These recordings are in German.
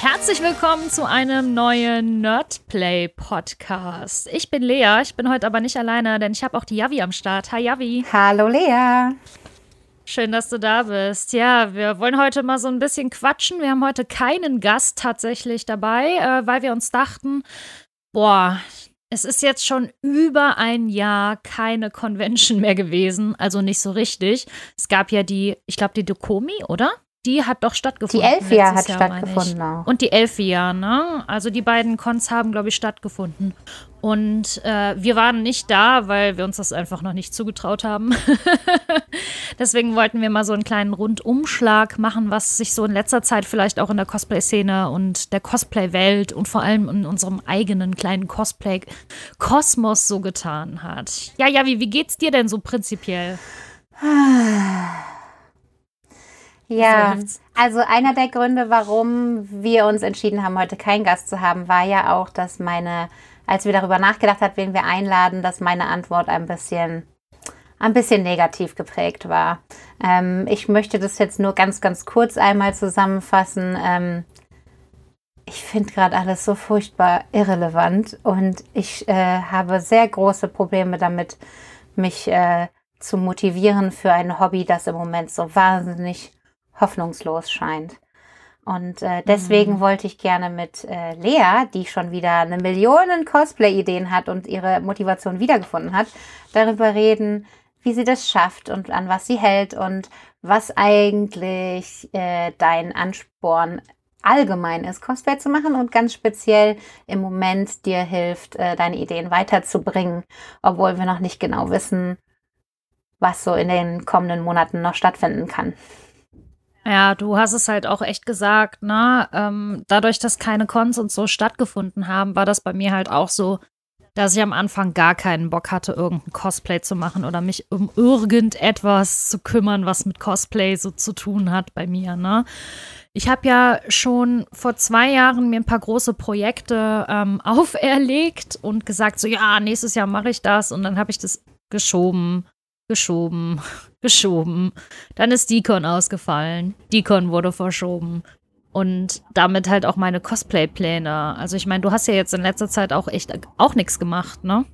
Herzlich willkommen zu einem neuen Nerdplay Podcast. Ich bin Lea, ich bin heute aber nicht alleine, denn ich habe auch die Javi am Start. Hi Javi. Hallo Lea. Schön, dass du da bist. Ja, wir wollen heute mal so ein bisschen quatschen. Wir haben heute keinen Gast tatsächlich dabei, äh, weil wir uns dachten, boah, es ist jetzt schon über ein Jahr keine Convention mehr gewesen, also nicht so richtig. Es gab ja die, ich glaube, die Dokomi, oder? die hat doch stattgefunden. Die Elfia hat Jahr, stattgefunden auch. Und die Elfia, ne? Also die beiden Cons haben, glaube ich, stattgefunden. Und äh, wir waren nicht da, weil wir uns das einfach noch nicht zugetraut haben. Deswegen wollten wir mal so einen kleinen Rundumschlag machen, was sich so in letzter Zeit vielleicht auch in der Cosplay-Szene und der Cosplay-Welt und vor allem in unserem eigenen kleinen Cosplay-Kosmos so getan hat. Ja, ja, wie, wie geht's dir denn so prinzipiell? Ja, also einer der Gründe, warum wir uns entschieden haben, heute keinen Gast zu haben, war ja auch, dass meine, als wir darüber nachgedacht haben, wen wir einladen, dass meine Antwort ein bisschen ein bisschen negativ geprägt war. Ähm, ich möchte das jetzt nur ganz, ganz kurz einmal zusammenfassen. Ähm, ich finde gerade alles so furchtbar irrelevant und ich äh, habe sehr große Probleme damit, mich äh, zu motivieren für ein Hobby, das im Moment so wahnsinnig hoffnungslos scheint. Und äh, deswegen mhm. wollte ich gerne mit äh, Lea, die schon wieder eine Million Cosplay-Ideen hat und ihre Motivation wiedergefunden hat, darüber reden, wie sie das schafft und an was sie hält und was eigentlich äh, dein Ansporn allgemein ist, Cosplay zu machen und ganz speziell im Moment dir hilft, äh, deine Ideen weiterzubringen, obwohl wir noch nicht genau wissen, was so in den kommenden Monaten noch stattfinden kann. Ja, du hast es halt auch echt gesagt, ne? Ähm, dadurch, dass keine Cons und so stattgefunden haben, war das bei mir halt auch so, dass ich am Anfang gar keinen Bock hatte, irgendein Cosplay zu machen oder mich um irgendetwas zu kümmern, was mit Cosplay so zu tun hat bei mir, ne? Ich habe ja schon vor zwei Jahren mir ein paar große Projekte ähm, auferlegt und gesagt, so ja, nächstes Jahr mache ich das und dann habe ich das geschoben, geschoben, geschoben. Dann ist Deacon ausgefallen. Deacon wurde verschoben. Und damit halt auch meine Cosplay-Pläne. Also ich meine, du hast ja jetzt in letzter Zeit auch echt auch nichts gemacht, ne?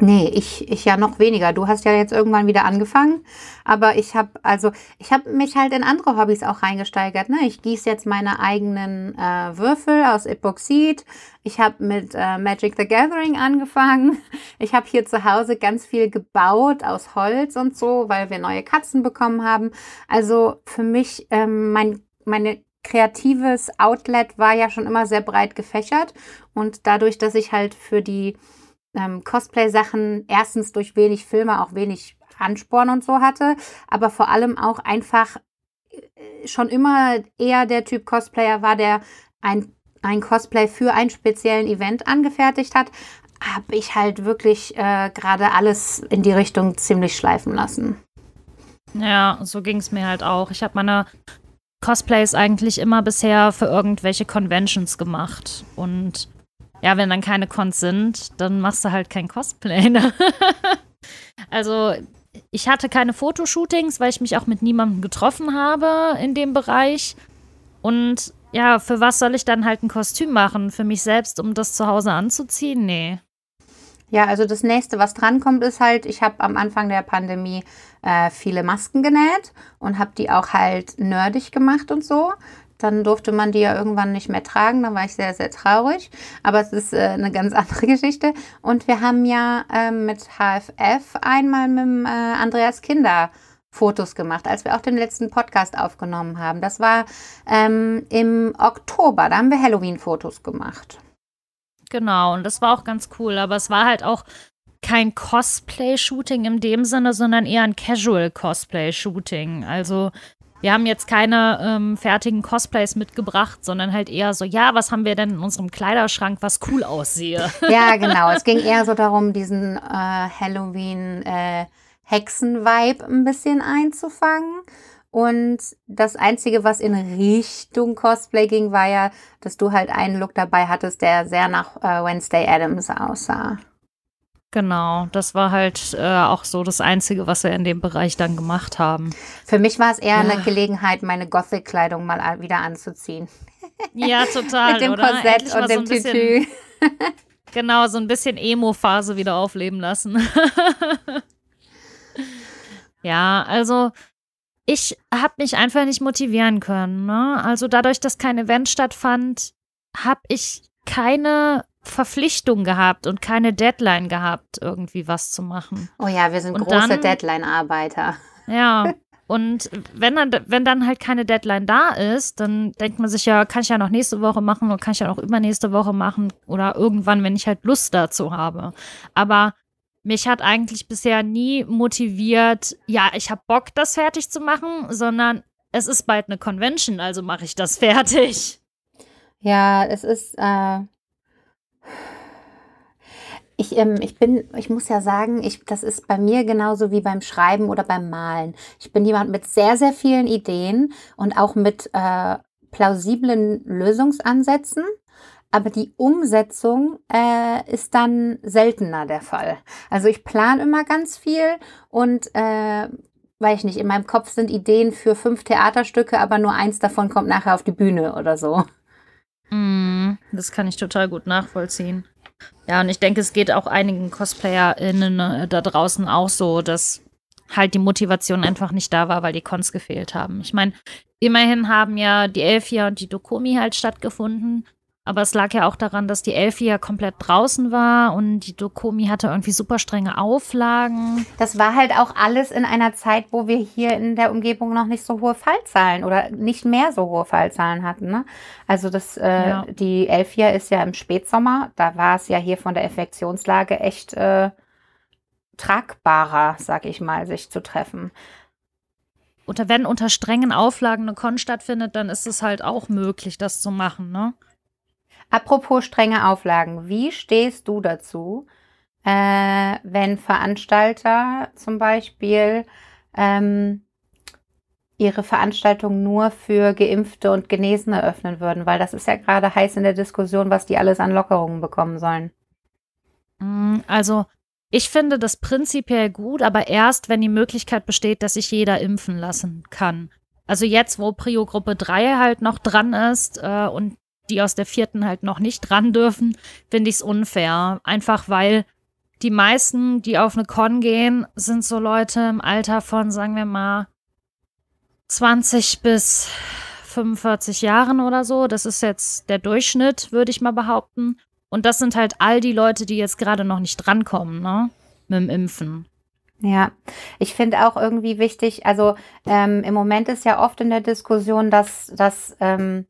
Nee, ich, ich ja noch weniger. Du hast ja jetzt irgendwann wieder angefangen, aber ich habe also ich habe mich halt in andere Hobbys auch reingesteigert. Ne? Ich gieße jetzt meine eigenen äh, Würfel aus Epoxid. Ich habe mit äh, Magic the Gathering angefangen. Ich habe hier zu Hause ganz viel gebaut aus Holz und so, weil wir neue Katzen bekommen haben. Also für mich ähm, mein meine kreatives Outlet war ja schon immer sehr breit gefächert und dadurch, dass ich halt für die ähm, Cosplay-Sachen erstens durch wenig Filme auch wenig Ansporn und so hatte, aber vor allem auch einfach äh, schon immer eher der Typ Cosplayer war, der ein, ein Cosplay für einen speziellen Event angefertigt hat, habe ich halt wirklich äh, gerade alles in die Richtung ziemlich schleifen lassen. Ja, so ging es mir halt auch. Ich habe meine Cosplays eigentlich immer bisher für irgendwelche Conventions gemacht und ja, wenn dann keine Cons sind, dann machst du halt kein Cosplay. Ne? also ich hatte keine Fotoshootings, weil ich mich auch mit niemandem getroffen habe in dem Bereich. Und ja, für was soll ich dann halt ein Kostüm machen? Für mich selbst, um das zu Hause anzuziehen? Nee. Ja, also das nächste, was drankommt, ist halt, ich habe am Anfang der Pandemie äh, viele Masken genäht und habe die auch halt nerdig gemacht und so. Dann durfte man die ja irgendwann nicht mehr tragen. Dann war ich sehr, sehr traurig. Aber es ist äh, eine ganz andere Geschichte. Und wir haben ja äh, mit HFF einmal mit äh, Andreas Kinder Fotos gemacht, als wir auch den letzten Podcast aufgenommen haben. Das war ähm, im Oktober. Da haben wir Halloween-Fotos gemacht. Genau, und das war auch ganz cool. Aber es war halt auch kein Cosplay-Shooting in dem Sinne, sondern eher ein Casual-Cosplay-Shooting. Also wir haben jetzt keine ähm, fertigen Cosplays mitgebracht, sondern halt eher so, ja, was haben wir denn in unserem Kleiderschrank, was cool aussehe? Ja, genau. Es ging eher so darum, diesen äh, Halloween äh, Hexen-Vibe ein bisschen einzufangen. Und das Einzige, was in Richtung Cosplay ging, war ja, dass du halt einen Look dabei hattest, der sehr nach äh, Wednesday Adams aussah. Genau, das war halt äh, auch so das Einzige, was wir in dem Bereich dann gemacht haben. Für mich war es eher ja. eine Gelegenheit, meine Gothic-Kleidung mal wieder anzuziehen. Ja, total. Mit dem oder? Korsett Endlich und dem so Tütü. Bisschen, genau, so ein bisschen Emo-Phase wieder aufleben lassen. ja, also ich habe mich einfach nicht motivieren können. Ne? Also dadurch, dass kein Event stattfand, habe ich keine Verpflichtung gehabt und keine Deadline gehabt, irgendwie was zu machen. Oh ja, wir sind und große Deadline-Arbeiter. Ja. Und wenn dann, wenn dann halt keine Deadline da ist, dann denkt man sich ja, kann ich ja noch nächste Woche machen oder kann ich ja noch übernächste Woche machen oder irgendwann, wenn ich halt Lust dazu habe. Aber mich hat eigentlich bisher nie motiviert, ja, ich habe Bock, das fertig zu machen, sondern es ist bald eine Convention, also mache ich das fertig. Ja, es ist, äh, ich, ähm, ich bin, ich muss ja sagen, ich, das ist bei mir genauso wie beim Schreiben oder beim Malen. Ich bin jemand mit sehr, sehr vielen Ideen und auch mit äh, plausiblen Lösungsansätzen. Aber die Umsetzung äh, ist dann seltener der Fall. Also ich plane immer ganz viel und äh, weiß ich nicht, in meinem Kopf sind Ideen für fünf Theaterstücke, aber nur eins davon kommt nachher auf die Bühne oder so. Mm, das kann ich total gut nachvollziehen. Ja, und ich denke, es geht auch einigen CosplayerInnen äh, da draußen auch so, dass halt die Motivation einfach nicht da war, weil die Cons gefehlt haben. Ich meine, immerhin haben ja die Elfia und die Dokomi halt stattgefunden. Aber es lag ja auch daran, dass die Elfi ja komplett draußen war und die Dokomi hatte irgendwie super strenge Auflagen. Das war halt auch alles in einer Zeit, wo wir hier in der Umgebung noch nicht so hohe Fallzahlen oder nicht mehr so hohe Fallzahlen hatten. Ne? Also das, äh, ja. die Elfi ist ja im Spätsommer, da war es ja hier von der Infektionslage echt äh, tragbarer, sag ich mal, sich zu treffen unter, wenn unter strengen Auflagen eine Con stattfindet, dann ist es halt auch möglich, das zu machen, ne? Apropos strenge Auflagen, wie stehst du dazu, äh, wenn Veranstalter zum Beispiel ähm, ihre Veranstaltung nur für Geimpfte und Genesene öffnen würden? Weil das ist ja gerade heiß in der Diskussion, was die alles an Lockerungen bekommen sollen. Mm, also ich finde das prinzipiell gut, aber erst, wenn die Möglichkeit besteht, dass sich jeder impfen lassen kann. Also jetzt, wo Prio-Gruppe 3 halt noch dran ist äh, und die aus der vierten halt noch nicht dran dürfen, finde ich es unfair. Einfach weil die meisten, die auf eine Con gehen, sind so Leute im Alter von, sagen wir mal, 20 bis 45 Jahren oder so. Das ist jetzt der Durchschnitt, würde ich mal behaupten. Und das sind halt all die Leute, die jetzt gerade noch nicht drankommen, ne? Mit dem Impfen. Ja, ich finde auch irgendwie wichtig, also ähm, im Moment ist ja oft in der Diskussion, dass, dass ähm,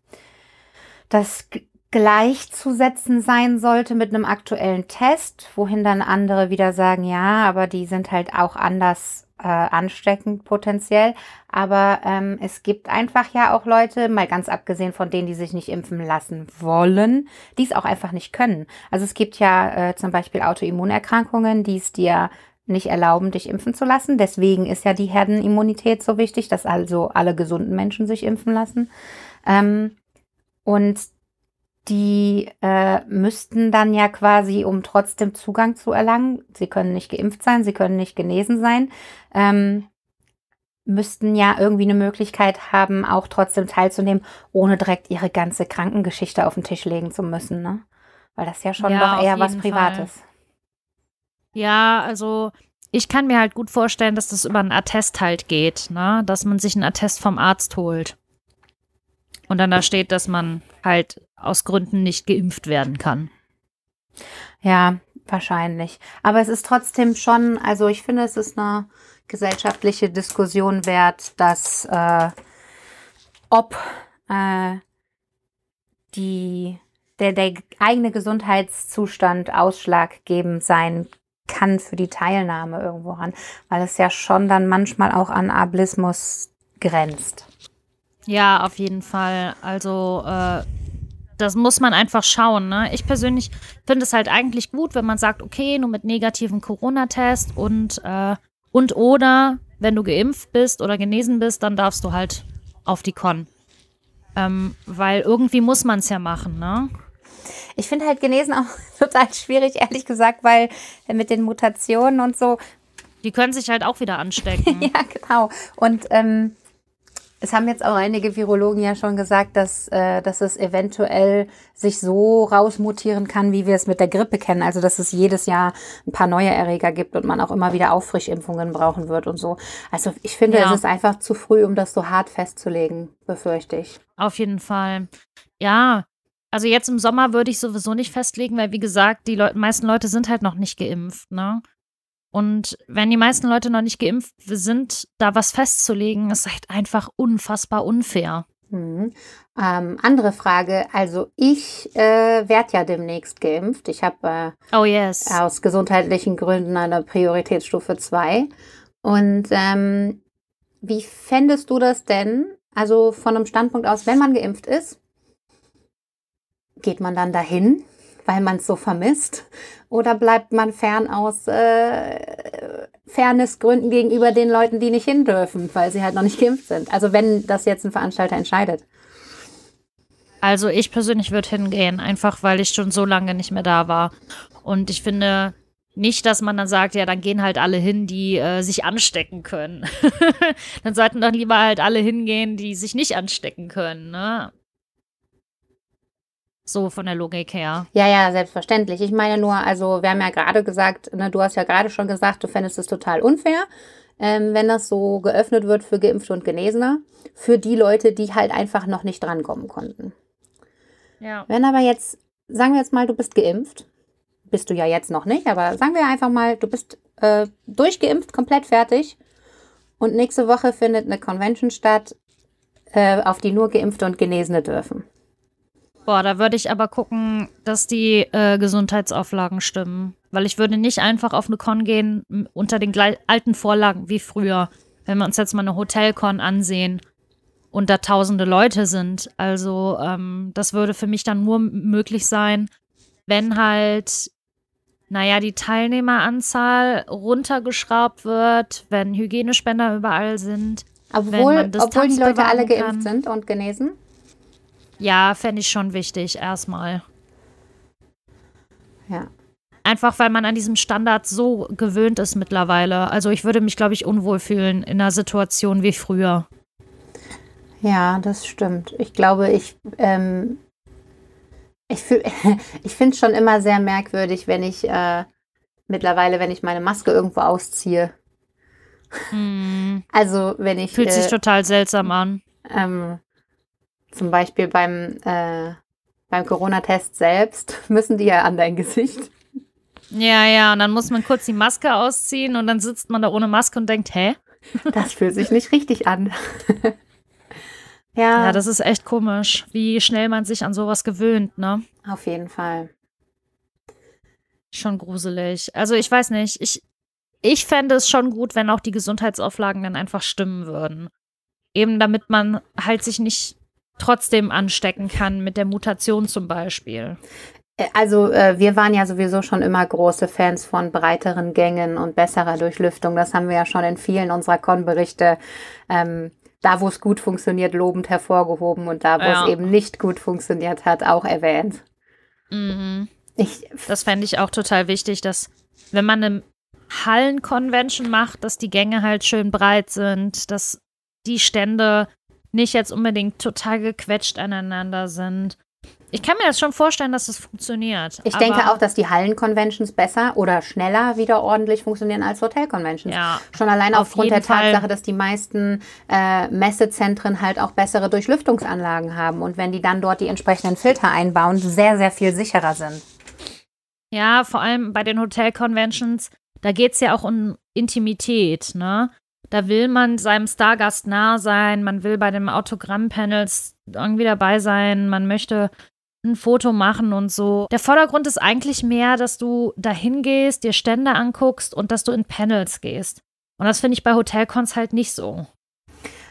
das gleichzusetzen sein sollte mit einem aktuellen Test, wohin dann andere wieder sagen, ja, aber die sind halt auch anders äh, ansteckend potenziell. Aber ähm, es gibt einfach ja auch Leute, mal ganz abgesehen von denen, die sich nicht impfen lassen wollen, die es auch einfach nicht können. Also es gibt ja äh, zum Beispiel Autoimmunerkrankungen, die es dir nicht erlauben, dich impfen zu lassen. Deswegen ist ja die Herdenimmunität so wichtig, dass also alle gesunden Menschen sich impfen lassen. Ähm, und die äh, müssten dann ja quasi, um trotzdem Zugang zu erlangen, sie können nicht geimpft sein, sie können nicht genesen sein, ähm, müssten ja irgendwie eine Möglichkeit haben, auch trotzdem teilzunehmen, ohne direkt ihre ganze Krankengeschichte auf den Tisch legen zu müssen, ne? Weil das ja schon ja, doch eher was Privates. Fall. Ja, also ich kann mir halt gut vorstellen, dass das über einen Attest halt geht, ne? Dass man sich einen Attest vom Arzt holt. Und dann da steht, dass man halt aus Gründen nicht geimpft werden kann. Ja, wahrscheinlich. Aber es ist trotzdem schon, also ich finde, es ist eine gesellschaftliche Diskussion wert, dass äh, ob äh, die, der, der eigene Gesundheitszustand ausschlaggebend sein kann für die Teilnahme irgendwo ran, weil es ja schon dann manchmal auch an Ablismus grenzt. Ja, auf jeden Fall. Also, äh, das muss man einfach schauen. Ne? Ich persönlich finde es halt eigentlich gut, wenn man sagt, okay, nur mit negativen Corona-Test und, äh, und oder, wenn du geimpft bist oder genesen bist, dann darfst du halt auf die Con. Ähm, weil irgendwie muss man es ja machen, ne? Ich finde halt genesen auch total schwierig, ehrlich gesagt, weil mit den Mutationen und so. Die können sich halt auch wieder anstecken. ja, genau. Und ähm, es haben jetzt auch einige Virologen ja schon gesagt, dass, äh, dass es eventuell sich so rausmutieren kann, wie wir es mit der Grippe kennen. Also dass es jedes Jahr ein paar neue Erreger gibt und man auch immer wieder Auffrischimpfungen brauchen wird und so. Also ich finde, ja. es ist einfach zu früh, um das so hart festzulegen, befürchte ich. Auf jeden Fall. Ja, also jetzt im Sommer würde ich sowieso nicht festlegen, weil wie gesagt, die Leu meisten Leute sind halt noch nicht geimpft, ne? Und wenn die meisten Leute noch nicht geimpft sind, da was festzulegen, ist halt einfach unfassbar unfair. Mhm. Ähm, andere Frage, also ich äh, werde ja demnächst geimpft. Ich habe äh, oh yes. aus gesundheitlichen Gründen eine Prioritätsstufe 2. Und ähm, wie fändest du das denn, also von einem Standpunkt aus, wenn man geimpft ist, geht man dann dahin? weil man es so vermisst? Oder bleibt man fern aus äh, Fairnessgründen gegenüber den Leuten, die nicht hin dürfen, weil sie halt noch nicht geimpft sind? Also wenn das jetzt ein Veranstalter entscheidet. Also ich persönlich würde hingehen, einfach weil ich schon so lange nicht mehr da war. Und ich finde, nicht, dass man dann sagt, ja, dann gehen halt alle hin, die äh, sich anstecken können. dann sollten doch lieber halt alle hingehen, die sich nicht anstecken können. Ne? So von der Logik her. Ja, ja, selbstverständlich. Ich meine nur, also wir haben ja gerade gesagt, ne, du hast ja gerade schon gesagt, du fändest es total unfair, ähm, wenn das so geöffnet wird für Geimpfte und Genesene, für die Leute, die halt einfach noch nicht drankommen konnten. Ja. Wenn aber jetzt, sagen wir jetzt mal, du bist geimpft, bist du ja jetzt noch nicht, aber sagen wir einfach mal, du bist äh, durchgeimpft, komplett fertig und nächste Woche findet eine Convention statt, äh, auf die nur Geimpfte und Genesene dürfen. Boah, da würde ich aber gucken, dass die äh, Gesundheitsauflagen stimmen. Weil ich würde nicht einfach auf eine Con gehen unter den alten Vorlagen wie früher. Wenn wir uns jetzt mal eine Hotelcon ansehen und da tausende Leute sind. Also ähm, das würde für mich dann nur möglich sein, wenn halt, naja, die Teilnehmeranzahl runtergeschraubt wird, wenn Hygienespender überall sind. Obwohl, obwohl die Leute alle geimpft kann. sind und genesen? Ja, fände ich schon wichtig, erstmal. Ja. Einfach weil man an diesem Standard so gewöhnt ist mittlerweile. Also ich würde mich, glaube ich, unwohl fühlen in einer Situation wie früher. Ja, das stimmt. Ich glaube, ich, ähm, ich, ich finde es schon immer sehr merkwürdig, wenn ich äh, mittlerweile, wenn ich meine Maske irgendwo ausziehe. Mm. Also wenn ich. Fühlt äh, sich total seltsam an. Ähm, zum Beispiel beim, äh, beim Corona-Test selbst müssen die ja an dein Gesicht. Ja, ja, und dann muss man kurz die Maske ausziehen und dann sitzt man da ohne Maske und denkt, hä? Das fühlt sich nicht richtig an. ja. Ja, das ist echt komisch, wie schnell man sich an sowas gewöhnt, ne? Auf jeden Fall. Schon gruselig. Also ich weiß nicht, ich, ich fände es schon gut, wenn auch die Gesundheitsauflagen dann einfach stimmen würden. Eben damit man halt sich nicht trotzdem anstecken kann, mit der Mutation zum Beispiel. Äh, also äh, wir waren ja sowieso schon immer große Fans von breiteren Gängen und besserer Durchlüftung. Das haben wir ja schon in vielen unserer Con-Berichte, ähm, da wo es gut funktioniert, lobend hervorgehoben und da wo ja. es eben nicht gut funktioniert hat, auch erwähnt. Mhm. Ich, das fände ich auch total wichtig, dass wenn man eine Hallen-Convention macht, dass die Gänge halt schön breit sind, dass die Stände nicht jetzt unbedingt total gequetscht aneinander sind. Ich kann mir das schon vorstellen, dass das funktioniert. Ich denke auch, dass die Hallen-Conventions besser oder schneller wieder ordentlich funktionieren als Hotel-Conventions. Ja, schon allein aufgrund der Fall. Tatsache, dass die meisten äh, Messezentren halt auch bessere Durchlüftungsanlagen haben und wenn die dann dort die entsprechenden Filter einbauen, sehr, sehr viel sicherer sind. Ja, vor allem bei den Hotel-Conventions, da geht es ja auch um Intimität, ne? Da will man seinem Stargast nah sein, man will bei den Autogrammpanels irgendwie dabei sein, man möchte ein Foto machen und so. Der Vordergrund ist eigentlich mehr, dass du dahin gehst, dir Stände anguckst und dass du in Panels gehst. Und das finde ich bei Hotelcons halt nicht so.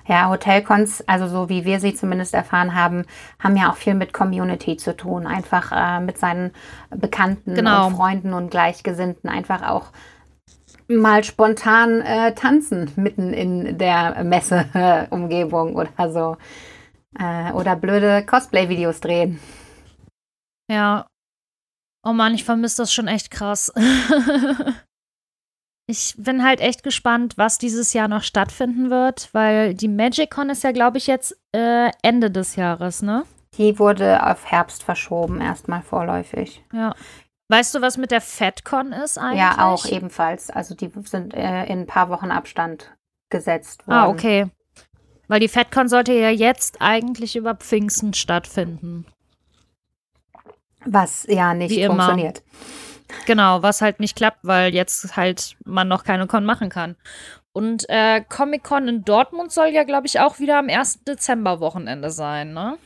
Ja, Hotelcons, also so wie wir sie zumindest erfahren haben, haben ja auch viel mit Community zu tun. Einfach äh, mit seinen Bekannten genau. und Freunden und Gleichgesinnten einfach auch mal spontan äh, tanzen mitten in der Messe-Umgebung oder so. Äh, oder blöde Cosplay-Videos drehen. Ja. Oh Mann, ich vermisse das schon echt krass. ich bin halt echt gespannt, was dieses Jahr noch stattfinden wird, weil die Magic Con ist ja, glaube ich, jetzt äh, Ende des Jahres, ne? Die wurde auf Herbst verschoben, erstmal vorläufig. Ja. Weißt du, was mit der FedCon ist eigentlich? Ja, auch ebenfalls. Also die sind äh, in ein paar Wochen Abstand gesetzt ah, worden. Ah, okay. Weil die FedCon sollte ja jetzt eigentlich über Pfingsten stattfinden. Was ja nicht Wie funktioniert. Immer. Genau, was halt nicht klappt, weil jetzt halt man noch keine Con machen kann. Und äh, Comic-Con in Dortmund soll ja, glaube ich, auch wieder am 1. Dezember-Wochenende sein, ne?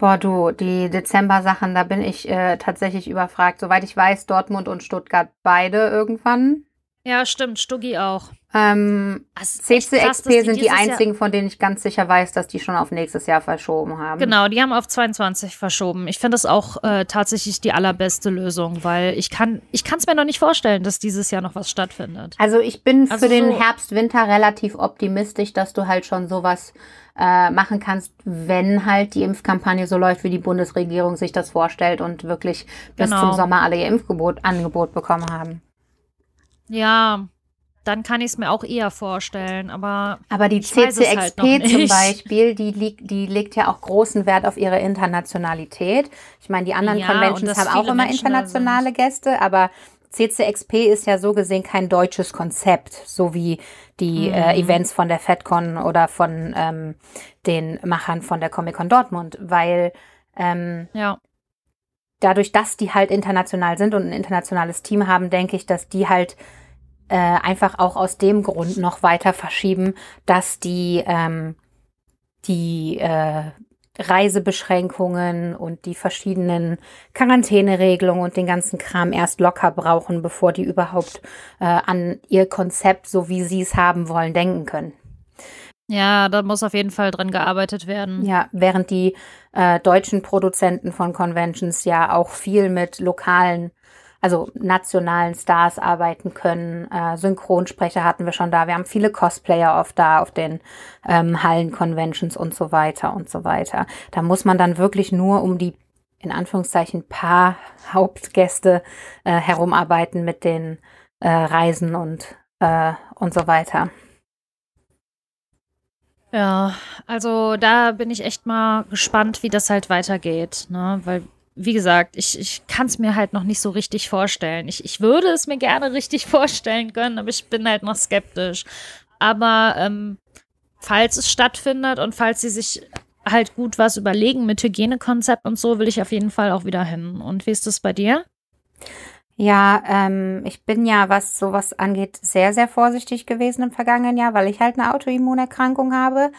Boah, du, die Dezember-Sachen, da bin ich äh, tatsächlich überfragt. Soweit ich weiß, Dortmund und Stuttgart beide irgendwann. Ja, stimmt, Stuggi auch. Ähm, also CCXP sind die einzigen, Jahr von denen ich ganz sicher weiß, dass die schon auf nächstes Jahr verschoben haben. Genau, die haben auf 22 verschoben. Ich finde das auch äh, tatsächlich die allerbeste Lösung, weil ich kann ich es mir noch nicht vorstellen, dass dieses Jahr noch was stattfindet. Also ich bin also für so den Herbst Winter relativ optimistisch, dass du halt schon sowas äh, machen kannst, wenn halt die Impfkampagne so läuft, wie die Bundesregierung sich das vorstellt und wirklich bis zum genau. Sommer alle ihr Impfangebot bekommen haben. Ja, dann kann ich es mir auch eher vorstellen, aber. Aber die CCXP halt zum Beispiel, die, li die legt ja auch großen Wert auf ihre Internationalität. Ich meine, die anderen ja, Conventions haben auch immer Menschen internationale Gäste, aber CCXP ist ja so gesehen kein deutsches Konzept, so wie die mhm. äh, hm. Events von der FedCon oder von ähm, den Machern von der Comic Con Dortmund, weil ähm, ja. dadurch, dass die halt international sind und ein internationales Team haben, denke ich, dass die halt äh, einfach auch aus dem Grund noch weiter verschieben, dass die, ähm, die äh, Reisebeschränkungen und die verschiedenen Quarantäneregelungen und den ganzen Kram erst locker brauchen, bevor die überhaupt äh, an ihr Konzept, so wie sie es haben wollen, denken können. Ja, da muss auf jeden Fall dran gearbeitet werden. Ja, während die äh, deutschen Produzenten von Conventions ja auch viel mit lokalen also nationalen Stars arbeiten können. Äh, Synchronsprecher hatten wir schon da. Wir haben viele Cosplayer oft da auf den ähm, Hallen-Conventions und so weiter und so weiter. Da muss man dann wirklich nur um die in Anführungszeichen paar Hauptgäste äh, herumarbeiten mit den äh, Reisen und, äh, und so weiter. Ja, also da bin ich echt mal gespannt, wie das halt weitergeht, ne? Weil wie gesagt, ich, ich kann es mir halt noch nicht so richtig vorstellen. Ich, ich würde es mir gerne richtig vorstellen können, aber ich bin halt noch skeptisch. Aber ähm, falls es stattfindet und falls sie sich halt gut was überlegen mit Hygienekonzept und so, will ich auf jeden Fall auch wieder hin. Und wie ist das bei dir? Ja, ähm, ich bin ja, was sowas angeht, sehr, sehr vorsichtig gewesen im vergangenen Jahr, weil ich halt eine Autoimmunerkrankung habe.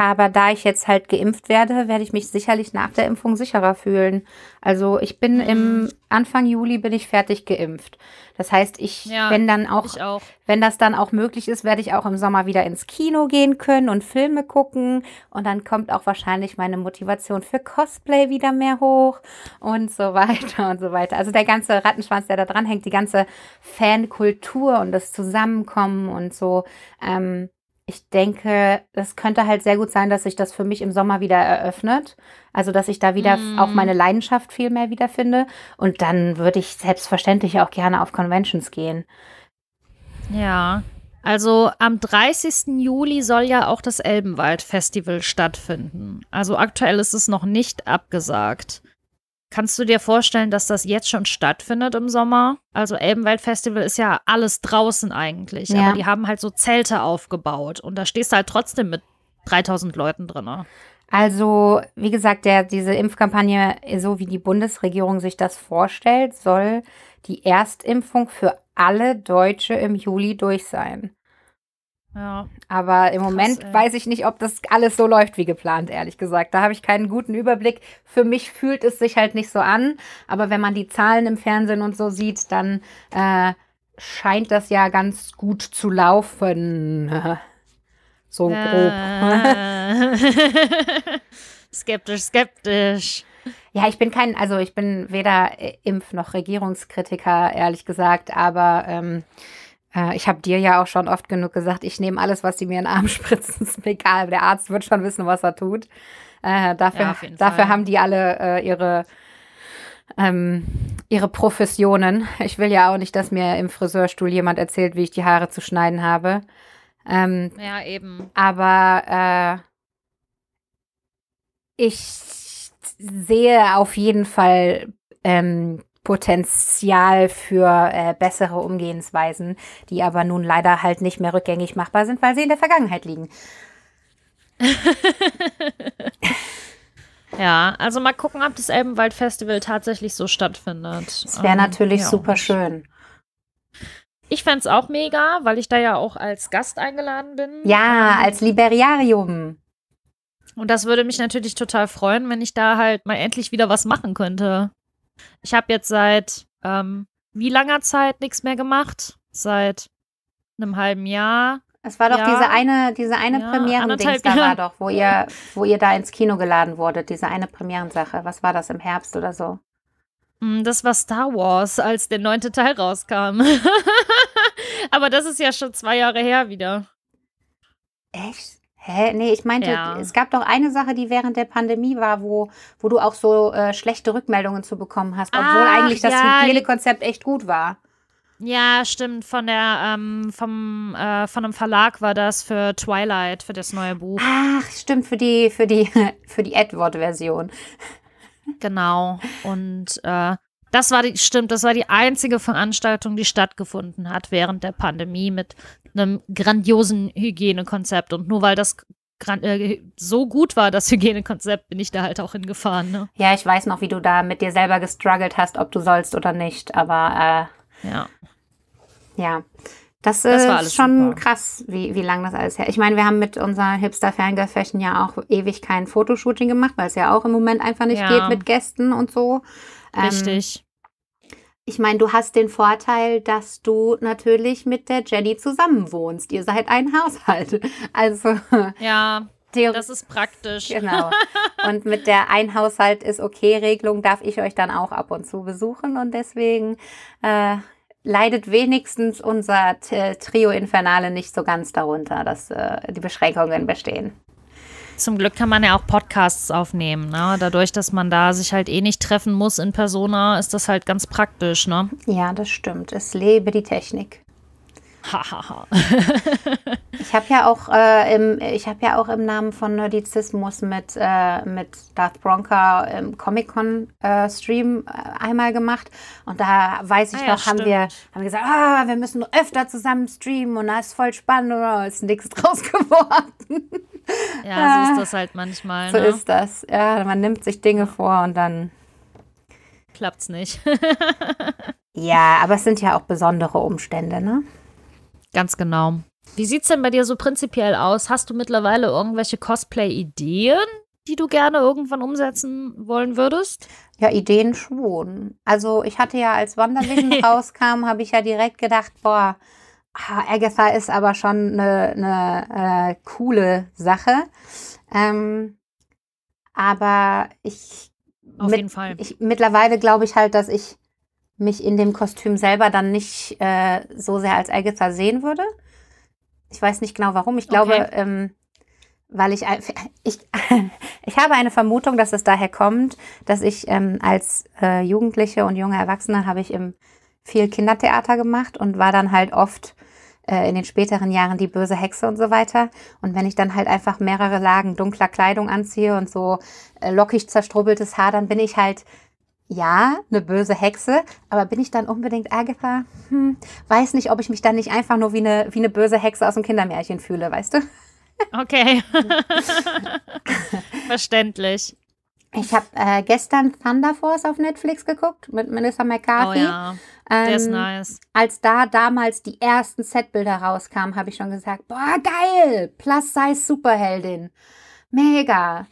Aber da ich jetzt halt geimpft werde, werde ich mich sicherlich nach der Impfung sicherer fühlen. Also ich bin mhm. im Anfang Juli bin ich fertig geimpft. Das heißt, ich, ja, wenn dann auch, auch, wenn das dann auch möglich ist, werde ich auch im Sommer wieder ins Kino gehen können und Filme gucken. Und dann kommt auch wahrscheinlich meine Motivation für Cosplay wieder mehr hoch und so weiter und so weiter. Also der ganze Rattenschwanz, der da dran hängt, die ganze Fankultur und das Zusammenkommen und so. Ähm, ich denke, es könnte halt sehr gut sein, dass sich das für mich im Sommer wieder eröffnet. Also, dass ich da wieder mm. auch mhm. meine Leidenschaft viel mehr wiederfinde. Und dann würde ich selbstverständlich auch gerne auf Conventions gehen. Ja. Also am 30. Juli soll ja auch das Elbenwald-Festival stattfinden. Also aktuell ist es noch nicht abgesagt. Kannst du dir vorstellen, dass das jetzt schon stattfindet im Sommer? Also Elbenwald Festival ist ja alles draußen eigentlich, ja. aber die haben halt so Zelte aufgebaut und da stehst du halt trotzdem mit 3000 Leuten drin. Also, wie gesagt, der, diese Impfkampagne, so wie die Bundesregierung sich das vorstellt, soll die Erstimpfung für alle Deutsche im Juli durch sein. Aber im Krass, Moment ey. weiß ich nicht, ob das alles so läuft wie geplant, ehrlich gesagt. Da habe ich keinen guten Überblick. Für mich fühlt es sich halt nicht so an. Aber wenn man die Zahlen im Fernsehen und so sieht, dann äh, scheint das ja ganz gut zu laufen. So ah. grob. skeptisch, skeptisch. Ja, ich bin kein, also ich bin weder äh, Impf- noch Regierungskritiker, ehrlich gesagt, aber ähm, äh, ich habe dir ja auch schon oft genug gesagt, ich nehme alles, was sie mir in den Arm spritzen, ist mir egal. Der Arzt wird schon wissen, was er tut. Äh, dafür ja, dafür haben die alle äh, ihre, ähm, ihre Professionen. Ich will ja auch nicht, dass mir im Friseurstuhl jemand erzählt, wie ich die Haare zu schneiden habe. Ähm, ja, eben. Aber äh, ich sehe auf jeden Fall ähm, Potenzial für äh, bessere Umgehensweisen, die aber nun leider halt nicht mehr rückgängig machbar sind, weil sie in der Vergangenheit liegen. ja, also mal gucken, ob das Elbenwald Festival tatsächlich so stattfindet. Das wäre ähm, natürlich ja. super schön. Ich fände es auch mega, weil ich da ja auch als Gast eingeladen bin. Ja, ähm, als Liberiarium. Und das würde mich natürlich total freuen, wenn ich da halt mal endlich wieder was machen könnte. Ich habe jetzt seit ähm, wie langer Zeit nichts mehr gemacht? Seit einem halben Jahr. Es war doch ja. diese eine, diese eine ja, Premieren-Dings, da war doch, wo ihr, wo ihr da ins Kino geladen wurdet, diese eine Premieren-Sache. Was war das im Herbst oder so? Hm, das war Star Wars, als der neunte Teil rauskam. Aber das ist ja schon zwei Jahre her wieder. Echt? Hä? Nee, ich meinte, ja. es gab doch eine Sache, die während der Pandemie war, wo, wo du auch so äh, schlechte Rückmeldungen zu bekommen hast, obwohl Ach, eigentlich das ja. Hygienekonzept echt gut war. Ja, stimmt. Von der ähm, vom äh, von einem Verlag war das für Twilight für das neue Buch. Ach, stimmt für die für die für die Edward-Version. Genau. Und äh, das war die, stimmt, das war die einzige Veranstaltung, die stattgefunden hat während der Pandemie mit einem grandiosen Hygienekonzept. Und nur weil das äh, so gut war das Hygienekonzept, bin ich da halt auch hingefahren. Ne? Ja, ich weiß noch, wie du da mit dir selber gestruggelt hast, ob du sollst oder nicht, aber äh, ja. Ja. Das, das ist schon super. krass, wie, wie lang das alles her. Ich meine, wir haben mit unserer Hipster Fangirl Fashion ja auch ewig kein Fotoshooting gemacht, weil es ja auch im Moment einfach nicht ja. geht mit Gästen und so. Ähm, Richtig. Ähm, ich meine, du hast den Vorteil, dass du natürlich mit der Jenny zusammen wohnst. Ihr seid ein Haushalt. Also. Ja. Theor das ist praktisch. Genau. Und mit der Ein Haushalt ist okay Regelung darf ich euch dann auch ab und zu besuchen und deswegen äh, leidet wenigstens unser Trio Infernale nicht so ganz darunter, dass äh, die Beschränkungen bestehen. Zum Glück kann man ja auch Podcasts aufnehmen. Ne? Dadurch, dass man da sich halt eh nicht treffen muss in Persona, ist das halt ganz praktisch. Ne? Ja, das stimmt. Es lebe die Technik. Hahaha. ich habe ja auch äh, im, ich habe ja auch im Namen von Nerdizismus mit, äh, mit Darth Bronca im Comic-Con-Stream äh, äh, einmal gemacht. Und da weiß ich ah ja, noch, stimmt. haben wir, haben gesagt, ah, wir müssen öfter zusammen streamen und da ist voll spannend und oder ist nichts draus geworden. Ja, so ist das ah, halt manchmal. So ne? ist das. Ja, man nimmt sich Dinge vor und dann klappt's nicht. ja, aber es sind ja auch besondere Umstände, ne? Ganz genau. Wie sieht es denn bei dir so prinzipiell aus? Hast du mittlerweile irgendwelche Cosplay-Ideen, die du gerne irgendwann umsetzen wollen würdest? Ja, Ideen schon. Also ich hatte ja, als Wandervision rauskam, habe ich ja direkt gedacht, boah, ah, Agatha ist aber schon eine, eine äh, coole Sache. Ähm, aber ich, Auf mit, jeden Fall. ich mittlerweile glaube ich halt, dass ich mich in dem Kostüm selber dann nicht äh, so sehr als Agatha sehen würde. Ich weiß nicht genau warum. Ich glaube, okay. ähm, weil ich, ich, ich habe eine Vermutung, dass es daher kommt, dass ich ähm, als äh, Jugendliche und junge Erwachsene habe ich im viel Kindertheater gemacht und war dann halt oft äh, in den späteren Jahren die böse Hexe und so weiter. Und wenn ich dann halt einfach mehrere Lagen dunkler Kleidung anziehe und so äh, lockig zerstrubbeltes Haar, dann bin ich halt ja, eine böse Hexe, aber bin ich dann unbedingt Agatha? Hm, weiß nicht, ob ich mich dann nicht einfach nur wie eine, wie eine böse Hexe aus dem Kindermärchen fühle, weißt du? Okay. Verständlich. Ich habe äh, gestern Thunder Force auf Netflix geguckt mit Melissa McCarthy. Oh ja, der ist ähm, nice. Als da damals die ersten Setbilder rauskamen, habe ich schon gesagt, boah, geil, Plus-Size-Superheldin. Mega.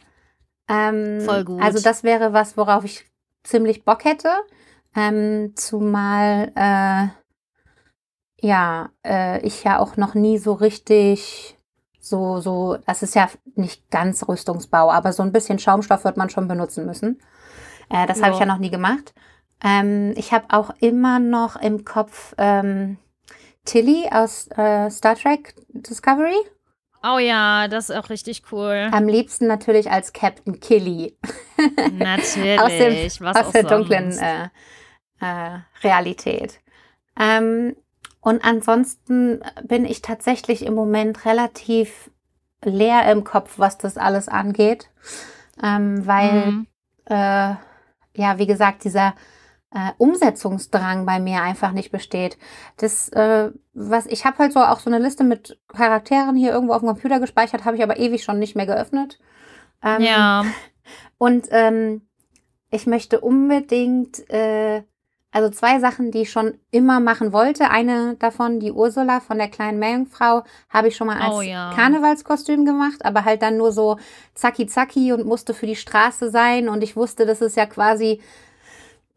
Ähm, Voll gut. Also das wäre was, worauf ich ziemlich Bock hätte. Ähm, zumal äh, ja, äh, ich ja auch noch nie so richtig so, so, das ist ja nicht ganz Rüstungsbau, aber so ein bisschen Schaumstoff wird man schon benutzen müssen. Äh, das ja. habe ich ja noch nie gemacht. Ähm, ich habe auch immer noch im Kopf ähm, Tilly aus äh, Star Trek Discovery. Oh ja, das ist auch richtig cool. Am liebsten natürlich als Captain Killy. Natürlich. aus, dem, aus der dunklen äh, äh, Realität. Ähm, und ansonsten bin ich tatsächlich im Moment relativ leer im Kopf, was das alles angeht. Ähm, weil, mhm. äh, ja, wie gesagt, dieser äh, Umsetzungsdrang bei mir einfach nicht besteht. Das, äh, was ich habe halt so auch so eine Liste mit Charakteren hier irgendwo auf dem Computer gespeichert, habe ich aber ewig schon nicht mehr geöffnet. Ähm, ja. Und ähm, ich möchte unbedingt, äh, also zwei Sachen, die ich schon immer machen wollte. Eine davon, die Ursula von der kleinen Meerjungfrau, habe ich schon mal als oh, ja. Karnevalskostüm gemacht, aber halt dann nur so zacki zacki und musste für die Straße sein. Und ich wusste, das ist ja quasi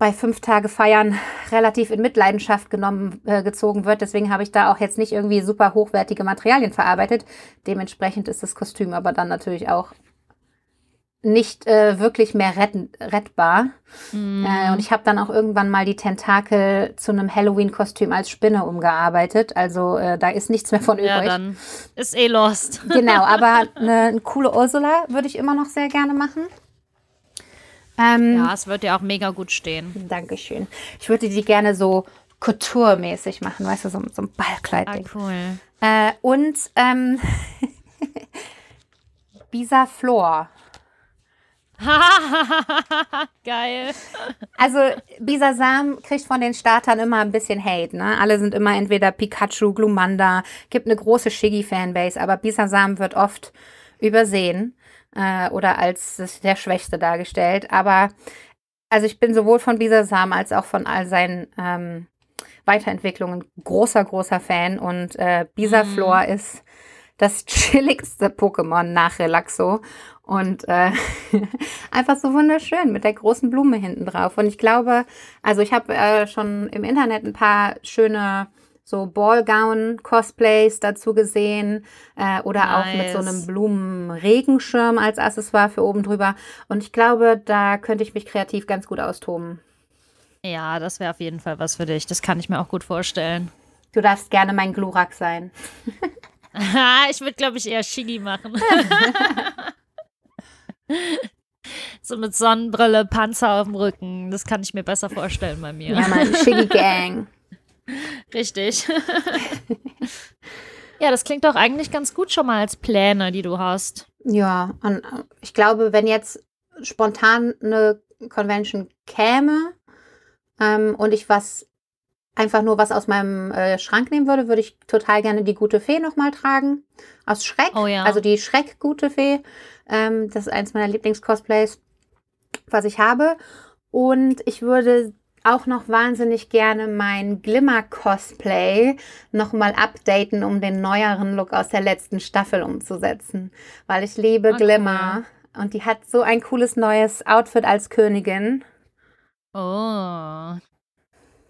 bei fünf Tage Feiern relativ in Mitleidenschaft genommen, äh, gezogen wird. Deswegen habe ich da auch jetzt nicht irgendwie super hochwertige Materialien verarbeitet. Dementsprechend ist das Kostüm aber dann natürlich auch nicht äh, wirklich mehr retten, rettbar. Mm. Äh, und ich habe dann auch irgendwann mal die Tentakel zu einem Halloween-Kostüm als Spinne umgearbeitet. Also äh, da ist nichts mehr von ja, übrig. Dann ist eh lost. Genau, aber eine, äh, eine coole Ursula würde ich immer noch sehr gerne machen. Ähm, ja, es wird dir auch mega gut stehen. Dankeschön. Ich würde die gerne so kulturmäßig machen, weißt du, so, so ein Ballkleid. Ah, cool. Äh, und ähm, Bisa Flor. Geil. Also Bisa Sam kriegt von den Startern immer ein bisschen Hate. Ne? Alle sind immer entweder Pikachu, Glumanda, gibt eine große Shiggy-Fanbase, aber Bisa Sam wird oft übersehen äh, oder als der Schwächste dargestellt. Aber also ich bin sowohl von Bisasam als auch von all seinen ähm, Weiterentwicklungen großer, großer Fan. Und äh, Bisaflor mhm. ist das chilligste Pokémon nach Relaxo und äh, einfach so wunderschön mit der großen Blume hinten drauf. Und ich glaube, also ich habe äh, schon im Internet ein paar schöne so Ballgown-Cosplays dazu gesehen äh, oder nice. auch mit so einem Blumenregenschirm als Accessoire für oben drüber. Und ich glaube, da könnte ich mich kreativ ganz gut austoben. Ja, das wäre auf jeden Fall was für dich. Das kann ich mir auch gut vorstellen. Du darfst gerne mein Glurak sein. ich würde, glaube ich, eher Shigi machen. so mit Sonnenbrille, Panzer auf dem Rücken. Das kann ich mir besser vorstellen bei mir. Ja, mein Shigi-Gang. Richtig. ja, das klingt doch eigentlich ganz gut schon mal als Pläne, die du hast. Ja, und äh, ich glaube, wenn jetzt spontan eine Convention käme ähm, und ich was einfach nur was aus meinem äh, Schrank nehmen würde, würde ich total gerne die gute Fee nochmal tragen. Aus Schreck. Oh ja. Also die Schreck-gute Fee. Ähm, das ist eins meiner Lieblings-Cosplays, was ich habe. Und ich würde auch noch wahnsinnig gerne mein Glimmer-Cosplay nochmal updaten, um den neueren Look aus der letzten Staffel umzusetzen, weil ich liebe okay. Glimmer. Und die hat so ein cooles neues Outfit als Königin. Oh,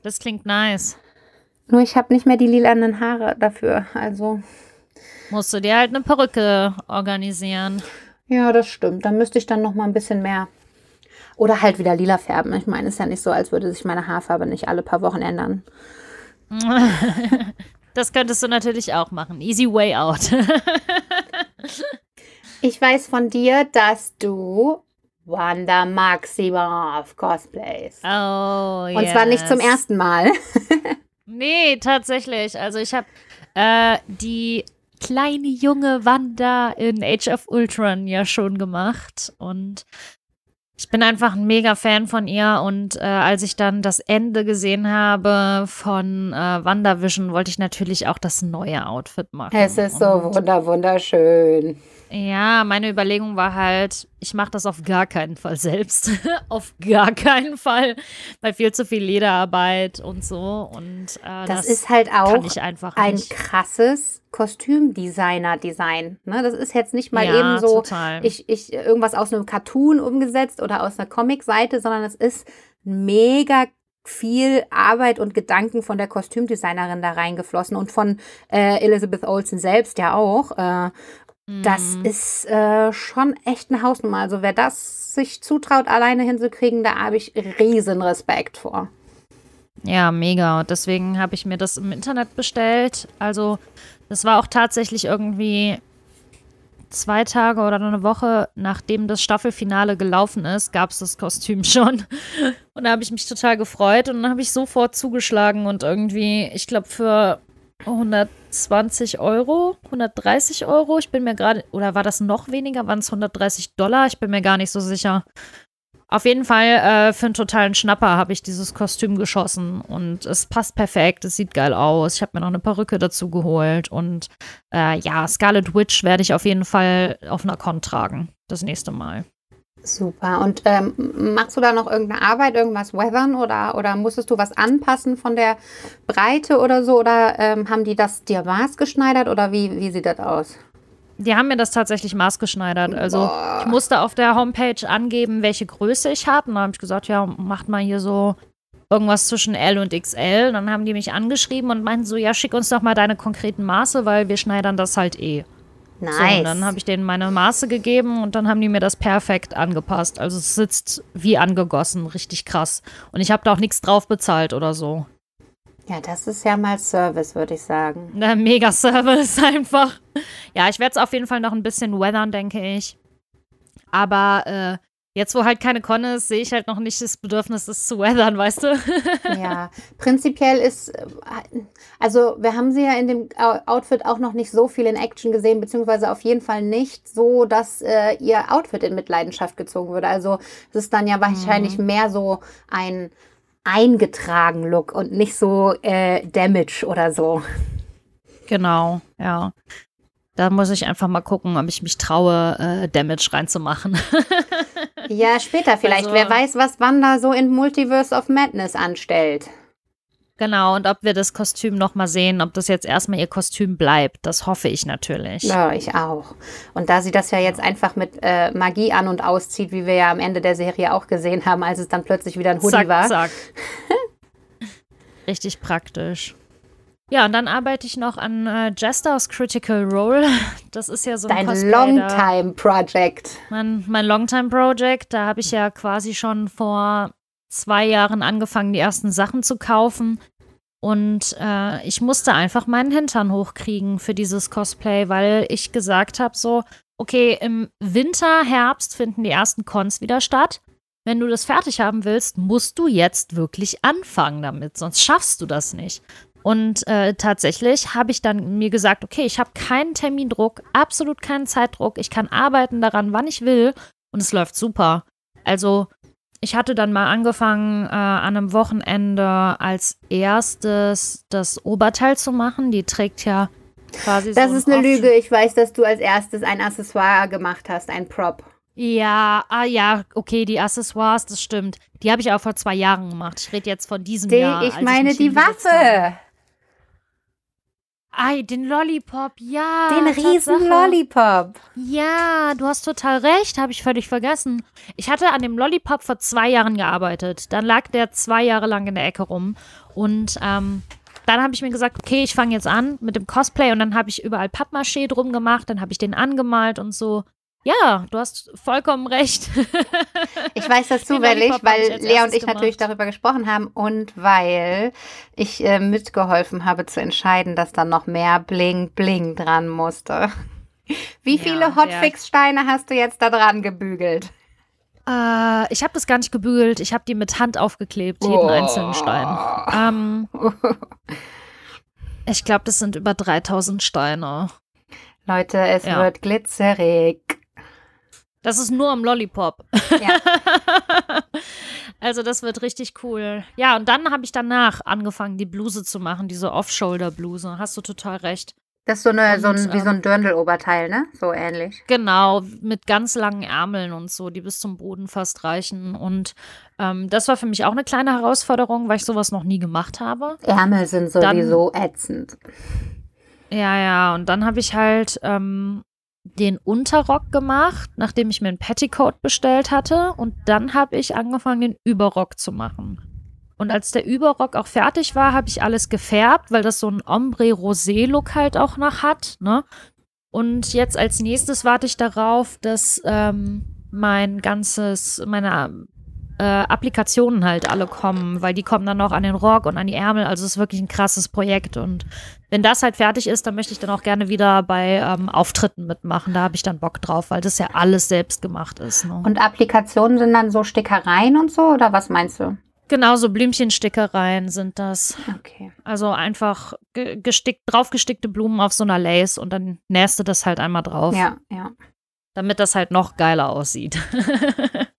das klingt nice. Nur ich habe nicht mehr die lilanen Haare dafür, also. Musst du dir halt eine Perücke organisieren. Ja, das stimmt. Da müsste ich dann noch mal ein bisschen mehr oder halt wieder lila färben. Ich meine, es ist ja nicht so, als würde sich meine Haarfarbe nicht alle paar Wochen ändern. Das könntest du natürlich auch machen. Easy way out. ich weiß von dir, dass du Wanda Maxima auf cosplays. Oh, yes. Und zwar nicht zum ersten Mal. nee, tatsächlich. Also ich habe äh, die kleine junge Wanda in Age of Ultron ja schon gemacht und ich bin einfach ein mega Fan von ihr und äh, als ich dann das Ende gesehen habe von äh, WandaVision, wollte ich natürlich auch das neue Outfit machen. Es ist so wunderschön. Ja, meine Überlegung war halt, ich mache das auf gar keinen Fall selbst. auf gar keinen Fall. Weil viel zu viel Lederarbeit und so. Und äh, das, das, ist halt auch ein nicht. krasses Kostümdesigner-Design. Ne? Das ist jetzt nicht mal ja, eben so, ich, ich irgendwas aus einem Cartoon umgesetzt oder aus einer Comic-Seite, sondern es ist mega viel Arbeit und Gedanken von der Kostümdesignerin da reingeflossen und von äh, Elizabeth Olsen selbst ja auch. Äh, das mhm. ist äh, schon echt eine Hausnummer. Also wer das sich zutraut, alleine hinzukriegen, da habe ich riesen Respekt vor. Ja, mega. deswegen habe ich mir das im Internet bestellt. Also das war auch tatsächlich irgendwie zwei Tage oder eine Woche, nachdem das Staffelfinale gelaufen ist, gab es das Kostüm schon. Und da habe ich mich total gefreut und dann habe ich sofort zugeschlagen und irgendwie, ich glaube, für 120 Euro, 130 Euro. Ich bin mir gerade, oder war das noch weniger? Waren es 130 Dollar? Ich bin mir gar nicht so sicher. Auf jeden Fall äh, für einen totalen Schnapper habe ich dieses Kostüm geschossen und es passt perfekt, es sieht geil aus. Ich habe mir noch eine Perücke dazu geholt und äh, ja, Scarlet Witch werde ich auf jeden Fall auf einer Con tragen, das nächste Mal. Super. Und ähm, machst du da noch irgendeine Arbeit, irgendwas weathern oder, oder musstest du was anpassen von der Breite oder so? Oder ähm, haben die das dir maßgeschneidert oder wie, wie sieht das aus? Die haben mir das tatsächlich maßgeschneidert. Also Boah. ich musste auf der Homepage angeben, welche Größe ich habe. Und dann habe ich gesagt, ja, macht mal hier so irgendwas zwischen L und XL. Und dann haben die mich angeschrieben und meinten so, ja, schick uns doch mal deine konkreten Maße, weil wir schneidern das halt eh. Nice. So, und dann habe ich denen meine Maße gegeben und dann haben die mir das perfekt angepasst. Also es sitzt wie angegossen, richtig krass. Und ich habe da auch nichts drauf bezahlt oder so. Ja, das ist ja mal Service, würde ich sagen. Na, mega Service einfach. Ja, ich werde es auf jeden Fall noch ein bisschen weathern, denke ich. Aber äh, Jetzt, wo halt keine Conne ist, sehe ich halt noch nicht das Bedürfnis, das zu weathern, weißt du? ja, prinzipiell ist, äh, also wir haben sie ja in dem Outfit auch noch nicht so viel in Action gesehen, beziehungsweise auf jeden Fall nicht so, dass äh, ihr Outfit in Mitleidenschaft gezogen würde. Also es ist dann ja mhm. wahrscheinlich mhm. mehr so ein eingetragen Look und nicht so äh, Damage oder so. Genau, ja. Da muss ich einfach mal gucken, ob ich mich traue, äh, Damage reinzumachen. ja, später vielleicht. Also, Wer weiß, was Wanda so in Multiverse of Madness anstellt. Genau, und ob wir das Kostüm nochmal sehen, ob das jetzt erstmal ihr Kostüm bleibt, das hoffe ich natürlich. Ja, ich auch. Und da sie das ja jetzt einfach mit äh, Magie an und auszieht, wie wir ja am Ende der Serie auch gesehen haben, als es dann plötzlich wieder ein Hoodie zack, war. Zack. Richtig praktisch. Ja, und dann arbeite ich noch an äh, Jester's Critical Role. Das ist ja so ein Dein Longtime Project. Mein, mein Longtime Project. Da habe ich ja quasi schon vor zwei Jahren angefangen, die ersten Sachen zu kaufen. Und äh, ich musste einfach meinen Hintern hochkriegen für dieses Cosplay, weil ich gesagt habe, so, okay, im Winter, Herbst finden die ersten Cons wieder statt. Wenn du das fertig haben willst, musst du jetzt wirklich anfangen damit, sonst schaffst du das nicht. Und äh, tatsächlich habe ich dann mir gesagt, okay, ich habe keinen Termindruck, absolut keinen Zeitdruck, ich kann arbeiten daran, wann ich will und es läuft super. Also ich hatte dann mal angefangen, äh, an einem Wochenende als erstes das Oberteil zu machen. Die trägt ja quasi das so. Das ist eine Lüge. Ich weiß, dass du als erstes ein Accessoire gemacht hast, ein Prop. Ja, ah ja, okay, die Accessoires, das stimmt. Die habe ich auch vor zwei Jahren gemacht. Ich rede jetzt von diesem die, Jahr. Ich meine ich die Waffe. Ei, den Lollipop, ja. Den riesen Lollipop. Ja, du hast total recht, habe ich völlig vergessen. Ich hatte an dem Lollipop vor zwei Jahren gearbeitet. Dann lag der zwei Jahre lang in der Ecke rum. Und ähm, dann habe ich mir gesagt, okay, ich fange jetzt an mit dem Cosplay und dann habe ich überall Pappmaché drum gemacht, dann habe ich den angemalt und so. Ja, du hast vollkommen recht. ich weiß das zufällig, weil Lea und ich gemacht. natürlich darüber gesprochen haben und weil ich äh, mitgeholfen habe zu entscheiden, dass dann noch mehr Bling Bling dran musste. Wie viele Hotfix-Steine hast du jetzt da dran gebügelt? Äh, ich habe das gar nicht gebügelt. Ich habe die mit Hand aufgeklebt, jeden oh. einzelnen Stein. Ähm, ich glaube, das sind über 3000 Steine. Leute, es ja. wird glitzerig. Das ist nur am Lollipop. Ja. also das wird richtig cool. Ja, und dann habe ich danach angefangen, die Bluse zu machen, diese Off-Shoulder-Bluse. Hast du total recht. Das ist so, eine, und, so ein, wie so ein ähm, Dirndl-Oberteil, ne? So ähnlich. Genau, mit ganz langen Ärmeln und so, die bis zum Boden fast reichen. Und ähm, das war für mich auch eine kleine Herausforderung, weil ich sowas noch nie gemacht habe. Ärmel sind sowieso dann, ätzend. Ja, ja, und dann habe ich halt ähm, den Unterrock gemacht, nachdem ich mir ein Petticoat bestellt hatte. Und dann habe ich angefangen, den Überrock zu machen. Und als der Überrock auch fertig war, habe ich alles gefärbt, weil das so ein Ombre-Rosé-Look halt auch noch hat. Ne? Und jetzt als nächstes warte ich darauf, dass ähm, mein ganzes, meine äh, Applikationen halt alle kommen, weil die kommen dann noch an den Rock und an die Ärmel. Also es ist wirklich ein krasses Projekt und wenn das halt fertig ist, dann möchte ich dann auch gerne wieder bei ähm, Auftritten mitmachen. Da habe ich dann Bock drauf, weil das ja alles selbst gemacht ist. Ne? Und Applikationen sind dann so Stickereien und so, oder was meinst du? Genau, so Blümchenstickereien sind das. Okay. Also einfach gestickt, draufgestickte Blumen auf so einer Lace und dann nähst du das halt einmal drauf. Ja, ja. Damit das halt noch geiler aussieht.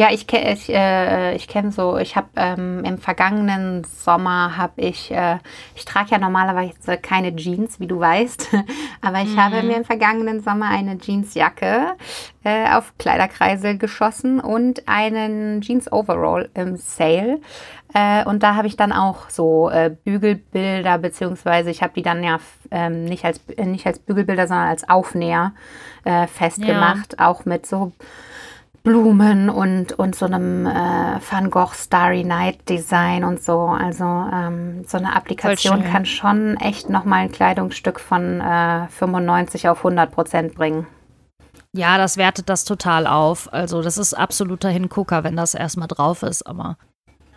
Ja, ich kenne ich, äh, ich kenn so, ich habe ähm, im vergangenen Sommer habe ich, äh, ich trage ja normalerweise keine Jeans, wie du weißt, aber ich mhm. habe mir im vergangenen Sommer eine Jeansjacke äh, auf Kleiderkreisel geschossen und einen Jeans-Overall im Sale. Äh, und da habe ich dann auch so äh, Bügelbilder, beziehungsweise ich habe die dann ja ähm, nicht, als, äh, nicht als Bügelbilder, sondern als Aufnäher äh, festgemacht, ja. auch mit so Blumen und, und so einem äh, Van Gogh Starry Night Design und so. Also ähm, so eine Applikation kann schon echt nochmal ein Kleidungsstück von äh, 95 auf 100 Prozent bringen. Ja, das wertet das total auf. Also das ist absoluter Hingucker, wenn das erstmal drauf ist. Aber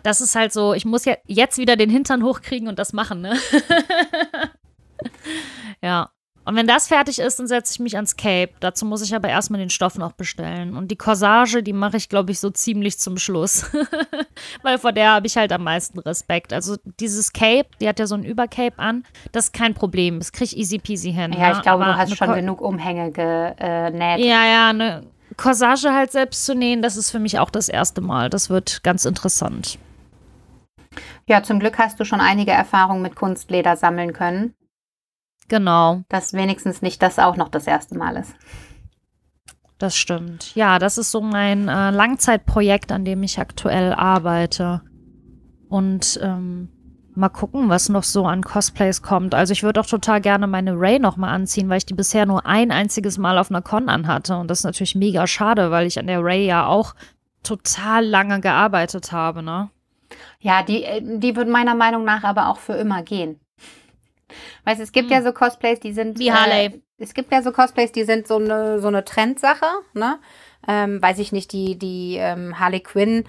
das ist halt so, ich muss ja jetzt wieder den Hintern hochkriegen und das machen, ne? ja. Und wenn das fertig ist, dann setze ich mich ans Cape. Dazu muss ich aber erstmal den Stoff noch bestellen. Und die Corsage, die mache ich, glaube ich, so ziemlich zum Schluss. Weil vor der habe ich halt am meisten Respekt. Also dieses Cape, die hat ja so ein Übercape an, das ist kein Problem. Das kriege ich easy peasy hin. Ja, ich ne? glaube, aber du hast schon Cor genug Umhänge genäht. Äh, ja, ja, eine Corsage halt selbst zu nähen, das ist für mich auch das erste Mal. Das wird ganz interessant. Ja, zum Glück hast du schon einige Erfahrungen mit Kunstleder sammeln können. Genau. Dass wenigstens nicht das auch noch das erste Mal ist. Das stimmt. Ja, das ist so mein äh, Langzeitprojekt, an dem ich aktuell arbeite. Und ähm, mal gucken, was noch so an Cosplays kommt. Also ich würde auch total gerne meine Ray nochmal anziehen, weil ich die bisher nur ein einziges Mal auf einer Con anhatte. Und das ist natürlich mega schade, weil ich an der Ray ja auch total lange gearbeitet habe, ne? Ja, die, äh, die wird meiner Meinung nach aber auch für immer gehen. Weißt du, es gibt hm. ja so Cosplays, die sind. Wie äh, Harley. Äh, es gibt ja so Cosplays, die sind so eine so eine Trendsache, ne? Ähm, weiß ich nicht, die, die ähm, Harley Quinn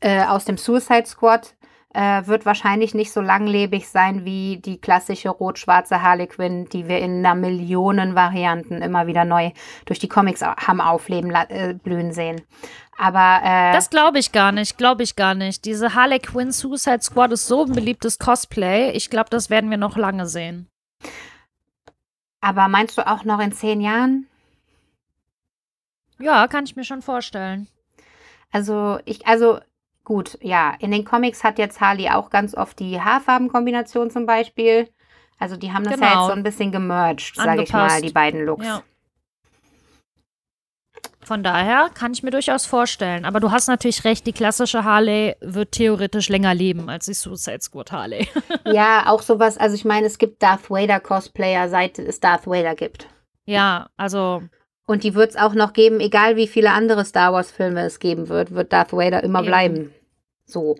äh, aus dem Suicide Squad äh, wird wahrscheinlich nicht so langlebig sein wie die klassische rot-schwarze Harley Quinn, die wir in einer Millionen Varianten immer wieder neu durch die Comics haben aufleben äh, blühen sehen. Aber äh, das glaube ich gar nicht, glaube ich gar nicht. Diese Harley Quinn Suicide Squad ist so ein beliebtes Cosplay. Ich glaube, das werden wir noch lange sehen. Aber meinst du auch noch in zehn Jahren? Ja, kann ich mir schon vorstellen. Also ich, also gut, ja. In den Comics hat jetzt Harley auch ganz oft die Haarfarbenkombination zum Beispiel. Also die haben das genau. ja jetzt genau. so ein bisschen gemerged, sage ich mal, die beiden Looks. Ja. Von daher kann ich mir durchaus vorstellen. Aber du hast natürlich recht, die klassische Harley wird theoretisch länger leben als die Suicide Squad Harley. ja, auch sowas. Also ich meine, es gibt Darth Vader Cosplayer, seit es Darth Vader gibt. Ja, also. Und die wird es auch noch geben, egal wie viele andere Star Wars Filme es geben wird, wird Darth Vader immer eben. bleiben. So.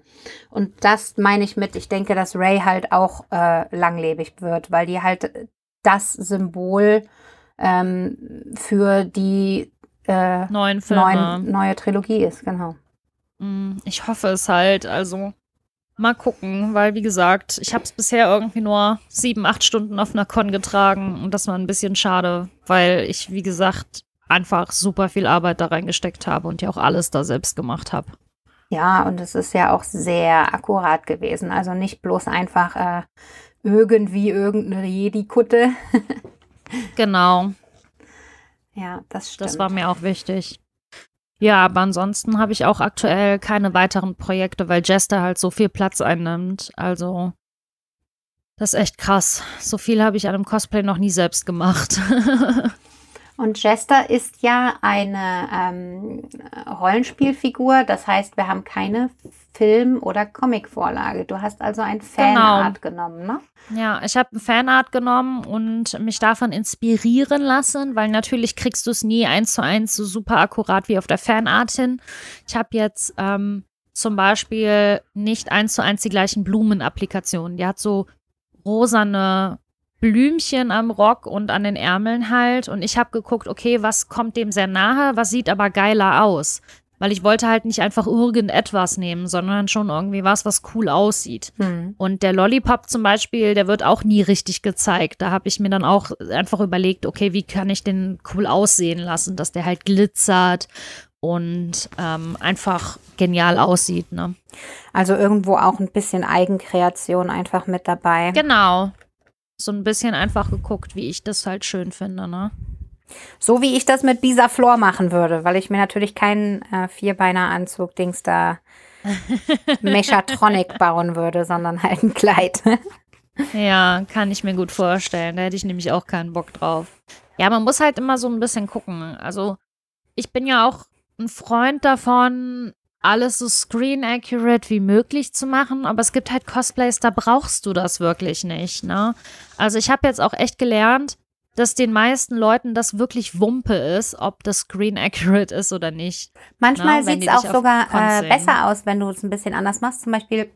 Und das meine ich mit, ich denke, dass Ray halt auch äh, langlebig wird, weil die halt das Symbol ähm, für die äh, neuen Filme. Neuen, neue Trilogie ist, genau. Mm, ich hoffe es halt, also mal gucken, weil wie gesagt, ich habe es bisher irgendwie nur sieben, acht Stunden auf einer Con getragen und das war ein bisschen schade, weil ich, wie gesagt, einfach super viel Arbeit da reingesteckt habe und ja auch alles da selbst gemacht habe. Ja, und es ist ja auch sehr akkurat gewesen. Also nicht bloß einfach äh, irgendwie irgendeine Jedi-Kutte. genau. Ja, das stimmt. Das war mir auch wichtig. Ja, aber ansonsten habe ich auch aktuell keine weiteren Projekte, weil Jester halt so viel Platz einnimmt. Also, das ist echt krass. So viel habe ich an einem Cosplay noch nie selbst gemacht. Und Jester ist ja eine ähm, Rollenspielfigur, das heißt, wir haben keine Film- oder Comicvorlage. Du hast also ein Fanart genau. genommen, ne? Ja, ich habe ein Fanart genommen und mich davon inspirieren lassen, weil natürlich kriegst du es nie eins zu eins so super akkurat wie auf der Fanart hin. Ich habe jetzt ähm, zum Beispiel nicht eins zu eins die gleichen Blumenapplikationen. Die hat so rosane Blümchen am Rock und an den Ärmeln halt. Und ich habe geguckt, okay, was kommt dem sehr nahe, was sieht aber geiler aus. Weil ich wollte halt nicht einfach irgendetwas nehmen, sondern schon irgendwie was, was cool aussieht. Hm. Und der Lollipop zum Beispiel, der wird auch nie richtig gezeigt. Da habe ich mir dann auch einfach überlegt, okay, wie kann ich den cool aussehen lassen, dass der halt glitzert und ähm, einfach genial aussieht. Ne? Also irgendwo auch ein bisschen Eigenkreation einfach mit dabei. Genau, so ein bisschen einfach geguckt, wie ich das halt schön finde, ne? So wie ich das mit Bisa Flor machen würde, weil ich mir natürlich keinen äh, vierbeiner Dings da Mechatronic bauen würde, sondern halt ein Kleid. ja, kann ich mir gut vorstellen. Da hätte ich nämlich auch keinen Bock drauf. Ja, man muss halt immer so ein bisschen gucken. Also, ich bin ja auch ein Freund davon, alles so screen accurate wie möglich zu machen, aber es gibt halt Cosplays, da brauchst du das wirklich nicht, ne? Also ich habe jetzt auch echt gelernt, dass den meisten Leuten das wirklich Wumpe ist, ob das Screen accurate ist oder nicht. Manchmal ne? sieht es auch sogar äh, besser aus, wenn du es ein bisschen anders machst. Zum Beispiel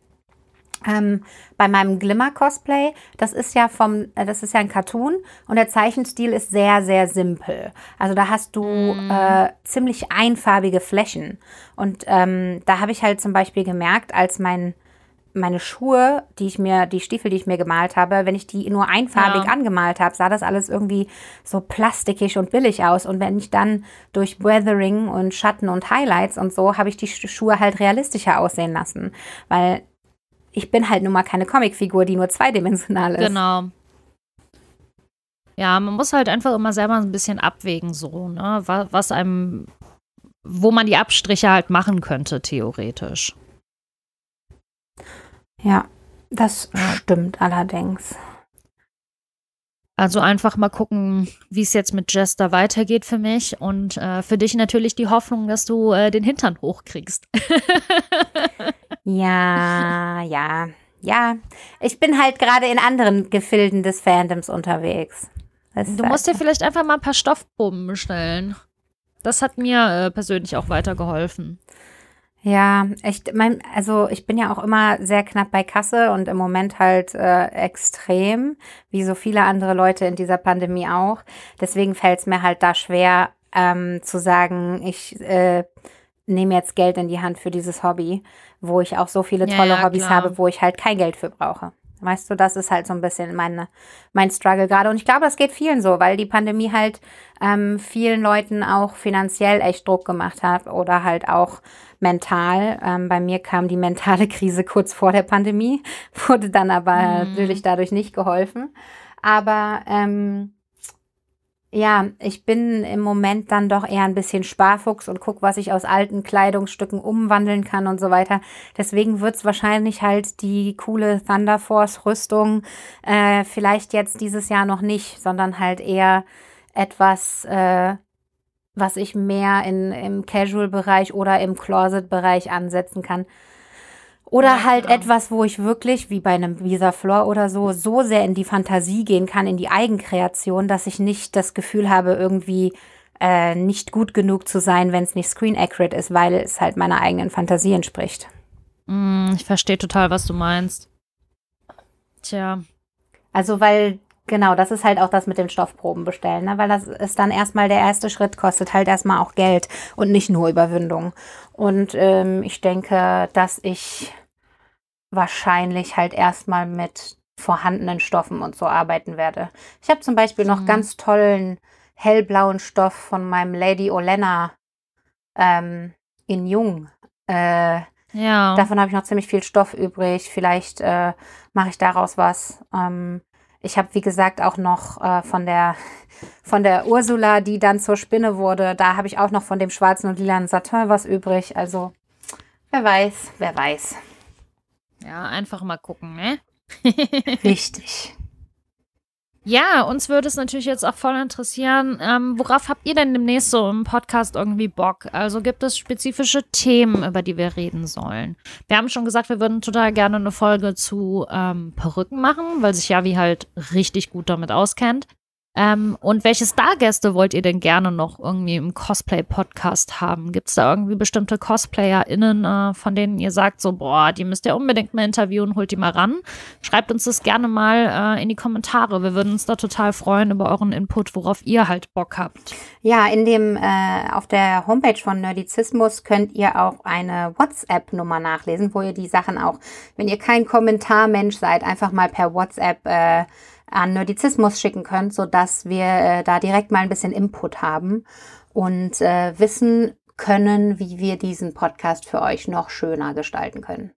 ähm, bei meinem Glimmer-Cosplay, das ist ja vom, äh, das ist ja ein Cartoon und der Zeichenstil ist sehr, sehr simpel. Also da hast du mm. äh, ziemlich einfarbige Flächen. Und ähm, da habe ich halt zum Beispiel gemerkt, als mein meine Schuhe, die ich mir, die Stiefel, die ich mir gemalt habe, wenn ich die nur einfarbig ja. angemalt habe, sah das alles irgendwie so plastikig und billig aus. Und wenn ich dann durch Weathering und Schatten und Highlights und so, habe ich die Schuhe halt realistischer aussehen lassen. Weil ich bin halt nun mal keine Comicfigur, die nur zweidimensional ist. Genau. Ja, man muss halt einfach immer selber ein bisschen abwägen, so, ne? Was, einem, wo man die Abstriche halt machen könnte, theoretisch. Ja, das ja. stimmt allerdings. Also einfach mal gucken, wie es jetzt mit Jester weitergeht für mich und äh, für dich natürlich die Hoffnung, dass du äh, den Hintern hochkriegst. Ja, ja, ja. Ich bin halt gerade in anderen Gefilden des Fandoms unterwegs. Das du musst dir vielleicht einfach mal ein paar Stoffproben bestellen. Das hat mir äh, persönlich auch weitergeholfen. Ja, echt, mein, also ich bin ja auch immer sehr knapp bei Kasse und im Moment halt äh, extrem, wie so viele andere Leute in dieser Pandemie auch. Deswegen fällt es mir halt da schwer ähm, zu sagen, ich äh, nehme jetzt Geld in die Hand für dieses Hobby, wo ich auch so viele tolle ja, ja, Hobbys klar. habe, wo ich halt kein Geld für brauche. Weißt du, das ist halt so ein bisschen meine, mein Struggle gerade. Und ich glaube, das geht vielen so, weil die Pandemie halt ähm, vielen Leuten auch finanziell echt Druck gemacht hat oder halt auch mental. Ähm, bei mir kam die mentale Krise kurz vor der Pandemie, wurde dann aber mhm. natürlich dadurch nicht geholfen. Aber ähm, ja, ich bin im Moment dann doch eher ein bisschen Sparfuchs und gucke, was ich aus alten Kleidungsstücken umwandeln kann und so weiter. Deswegen wird es wahrscheinlich halt die coole Thunder Force Rüstung äh, vielleicht jetzt dieses Jahr noch nicht, sondern halt eher etwas, äh, was ich mehr in, im Casual-Bereich oder im Closet-Bereich ansetzen kann. Oder ja, halt genau. etwas, wo ich wirklich, wie bei einem Visa Floor oder so, so sehr in die Fantasie gehen kann, in die Eigenkreation, dass ich nicht das Gefühl habe, irgendwie äh, nicht gut genug zu sein, wenn es nicht screen accurate ist, weil es halt meiner eigenen Fantasie entspricht. Mm, ich verstehe total, was du meinst. Tja. Also, weil Genau, das ist halt auch das mit dem Stoffproben bestellen, ne? weil das ist dann erstmal der erste Schritt, kostet halt erstmal auch Geld und nicht nur Überwindung. Und ähm, ich denke, dass ich wahrscheinlich halt erstmal mit vorhandenen Stoffen und so arbeiten werde. Ich habe zum Beispiel noch mhm. ganz tollen hellblauen Stoff von meinem Lady Olena ähm, in Jung. Äh, ja. Davon habe ich noch ziemlich viel Stoff übrig. Vielleicht äh, mache ich daraus was. Ähm, ich habe, wie gesagt, auch noch äh, von, der, von der Ursula, die dann zur Spinne wurde, da habe ich auch noch von dem schwarzen und lilanen Satin was übrig. Also, wer weiß, wer weiß. Ja, einfach mal gucken, ne? Richtig. Ja, uns würde es natürlich jetzt auch voll interessieren, ähm, worauf habt ihr denn demnächst so im Podcast irgendwie Bock? Also gibt es spezifische Themen, über die wir reden sollen? Wir haben schon gesagt, wir würden total gerne eine Folge zu ähm, Perücken machen, weil sich Javi halt richtig gut damit auskennt. Ähm, und welche Stargäste wollt ihr denn gerne noch irgendwie im Cosplay-Podcast haben? Gibt es da irgendwie bestimmte CosplayerInnen, äh, von denen ihr sagt, so, boah, die müsst ihr unbedingt mal interviewen, holt die mal ran? Schreibt uns das gerne mal äh, in die Kommentare. Wir würden uns da total freuen über euren Input, worauf ihr halt Bock habt. Ja, in dem, äh, auf der Homepage von Nerdizismus könnt ihr auch eine WhatsApp-Nummer nachlesen, wo ihr die Sachen auch, wenn ihr kein Kommentarmensch seid, einfach mal per WhatsApp äh, an Nerdizismus schicken könnt, sodass wir äh, da direkt mal ein bisschen Input haben und äh, wissen können, wie wir diesen Podcast für euch noch schöner gestalten können.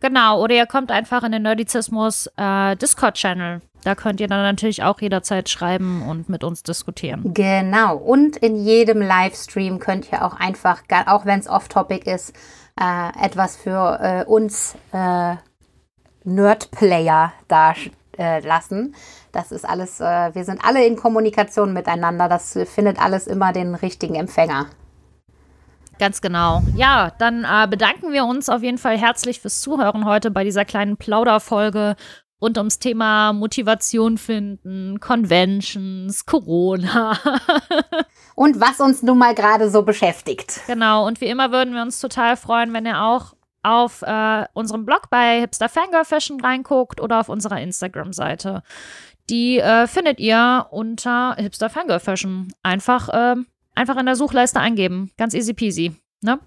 Genau, oder ihr kommt einfach in den Nerdizismus äh, Discord-Channel. Da könnt ihr dann natürlich auch jederzeit schreiben und mit uns diskutieren. Genau, und in jedem Livestream könnt ihr auch einfach, auch wenn es off-topic ist, äh, etwas für äh, uns äh, Nerd-Player da äh, lassen. Das ist alles, äh, wir sind alle in Kommunikation miteinander. Das findet alles immer den richtigen Empfänger. Ganz genau. Ja, dann äh, bedanken wir uns auf jeden Fall herzlich fürs Zuhören heute bei dieser kleinen Plauderfolge rund ums Thema Motivation finden, Conventions, Corona. und was uns nun mal gerade so beschäftigt. Genau, und wie immer würden wir uns total freuen, wenn ihr auch auf äh, unserem Blog bei Hipster Fangirl Fashion reinguckt oder auf unserer Instagram-Seite. Die äh, findet ihr unter Hipster Fangirl Fashion. Einfach, äh, einfach in der Suchleiste eingeben. Ganz easy peasy. Ne?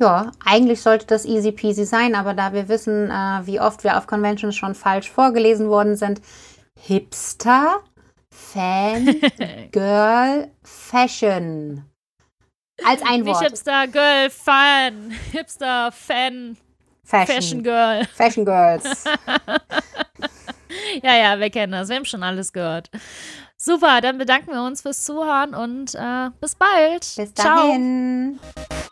Ja, eigentlich sollte das easy peasy sein, aber da wir wissen, äh, wie oft wir auf Conventions schon falsch vorgelesen worden sind, Hipster Fangirl Fashion. Als ein Wort. Nicht Hipster Girl Fan. Hipster Fan. Fashion. Fashion Girl. Fashion Girls. ja, ja, wir kennen das. Wir haben schon alles gehört. Super, dann bedanken wir uns fürs Zuhören und äh, bis bald. Bis dahin. Ciao.